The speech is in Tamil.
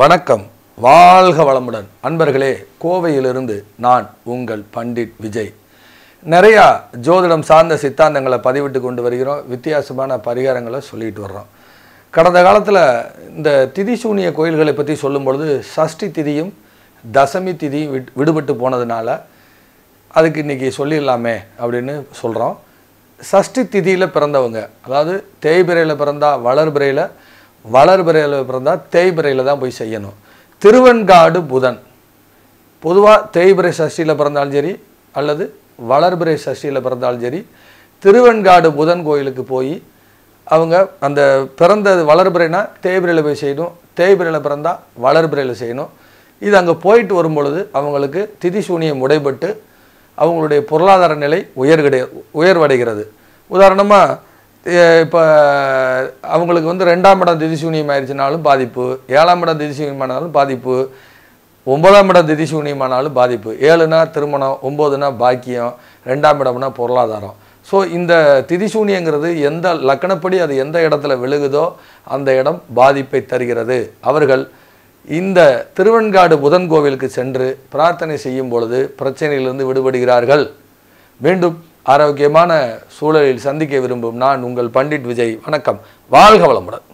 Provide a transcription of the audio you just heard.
வணக்கம் வாழ்க வளமுடன் அன்பர்களே கோவையிலிருந்து நான் உங்கள் பண்டிட் விஜய் நிறையா ஜோதிடம் சார்ந்த சித்தாந்தங்களை பதிவிட்டு கொண்டு வருகிறோம் வித்தியாசமான பரிகாரங்களை சொல்லிட்டு வர்றோம் கடந்த காலத்தில் இந்த திதிசூனிய கோயில்களை பற்றி சொல்லும் பொழுது சஷ்டி திதியும் தசமி திதியும் விடுபட்டு போனதுனால அதுக்கு இன்றைக்கி சொல்லிடலாமே அப்படின்னு சொல்கிறோம் சஷ்டி திதியில் பிறந்தவங்க அதாவது தேய்பிரையில் பிறந்தா வளர்பிரையில் பிறையில் பிறந்தால் தேய்பிறையில் தான் போய் செய்யணும் திருவெண்காடு புதன் பொதுவாக தேய்பிறை சஷ்டியில் பிறந்தாலும் சரி அல்லது வளர்பிறை சஷ்டியில் பிறந்தாலும் சரி திருவெண்காடு புதன் கோயிலுக்கு போய் அவங்க அந்த பிறந்த வளர்பிறைனா தேய்பிரையில் போய் செய்யணும் தேய்பிரையில் பிறந்தால் வளர்பிறையில் செய்யணும் இது அங்கே போயிட்டு வரும்பொழுது அவங்களுக்கு திதி சூனியம் உடைபட்டு அவங்களுடைய பொருளாதார நிலை உயர்கடை உயர்வடைகிறது உதாரணமாக இப்போ அவங்களுக்கு வந்து ரெண்டாம் இடம் திதிசூனியம் ஆயிடுச்சுனாலும் பாதிப்பு ஏழாம் இடம் ஆனாலும் பாதிப்பு ஒம்பதாம் இடம் ஆனாலும் பாதிப்பு ஏழுனா திருமணம் ஒம்போதுனா பாக்கியம் ரெண்டாம் இடம்னா பொருளாதாரம் ஸோ இந்த திதிசூனியங்கிறது எந்த லக்கணப்படி அது எந்த இடத்துல விழுகுதோ அந்த இடம் பாதிப்பை தருகிறது அவர்கள் இந்த திருவெண்காடு புதன் கோவிலுக்கு சென்று பிரார்த்தனை செய்யும் பொழுது பிரச்சனையிலிருந்து விடுபடுகிறார்கள் மீண்டும் ஆரோக்கியமான சூழலில் சந்திக்க விரும்பும் நான் உங்கள் பண்டிட் விஜய் வணக்கம் வாழ்க வளமுடன்